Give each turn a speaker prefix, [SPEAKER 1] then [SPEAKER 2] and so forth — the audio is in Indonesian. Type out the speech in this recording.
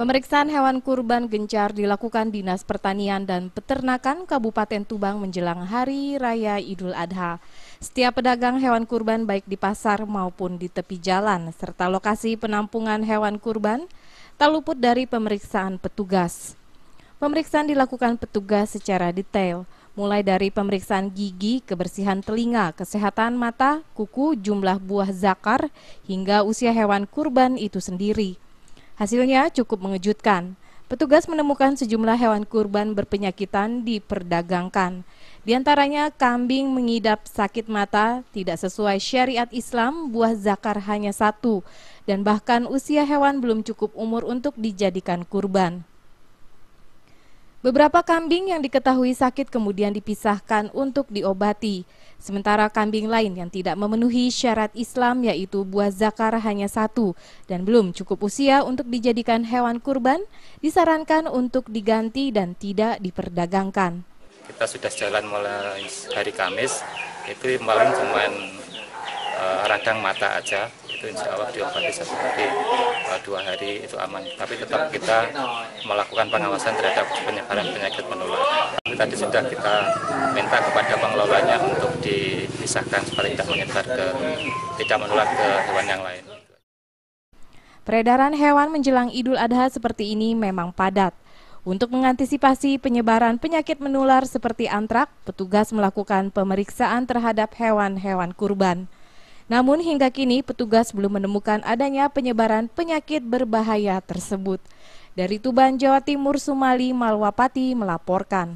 [SPEAKER 1] Pemeriksaan hewan kurban gencar dilakukan Dinas Pertanian dan Peternakan Kabupaten Tubang menjelang Hari Raya Idul Adha. Setiap pedagang hewan kurban baik di pasar maupun di tepi jalan serta lokasi penampungan hewan kurban tak luput dari pemeriksaan petugas. Pemeriksaan dilakukan petugas secara detail, mulai dari pemeriksaan gigi, kebersihan telinga, kesehatan mata, kuku, jumlah buah zakar, hingga usia hewan kurban itu sendiri. Hasilnya cukup mengejutkan. Petugas menemukan sejumlah hewan kurban berpenyakitan diperdagangkan. Di antaranya kambing mengidap sakit mata, tidak sesuai syariat Islam, buah zakar hanya satu, dan bahkan usia hewan belum cukup umur untuk dijadikan kurban. Beberapa kambing yang diketahui sakit kemudian dipisahkan untuk diobati. Sementara kambing lain yang tidak memenuhi syarat Islam yaitu buah zakar hanya satu dan belum cukup usia untuk dijadikan hewan kurban, disarankan untuk diganti dan tidak diperdagangkan.
[SPEAKER 2] Kita sudah jalan mulai hari Kamis, itu malam cuma uh, eh, radang mata aja, itu insya Allah diobati satu hari dua hari itu aman. Tapi tetap kita melakukan pengawasan terhadap penyebaran penyakit menular. Tadi sudah kita minta kepada pengelolanya untuk dipisahkan supaya tidak menyebar ke tidak menular ke hewan yang lain.
[SPEAKER 1] Peredaran hewan menjelang Idul Adha seperti ini memang padat. Untuk mengantisipasi penyebaran penyakit menular seperti antrak, petugas melakukan pemeriksaan terhadap hewan-hewan kurban. Namun hingga kini petugas belum menemukan adanya penyebaran penyakit berbahaya tersebut. Dari Tuban, Jawa Timur, Sumali Malwapati melaporkan.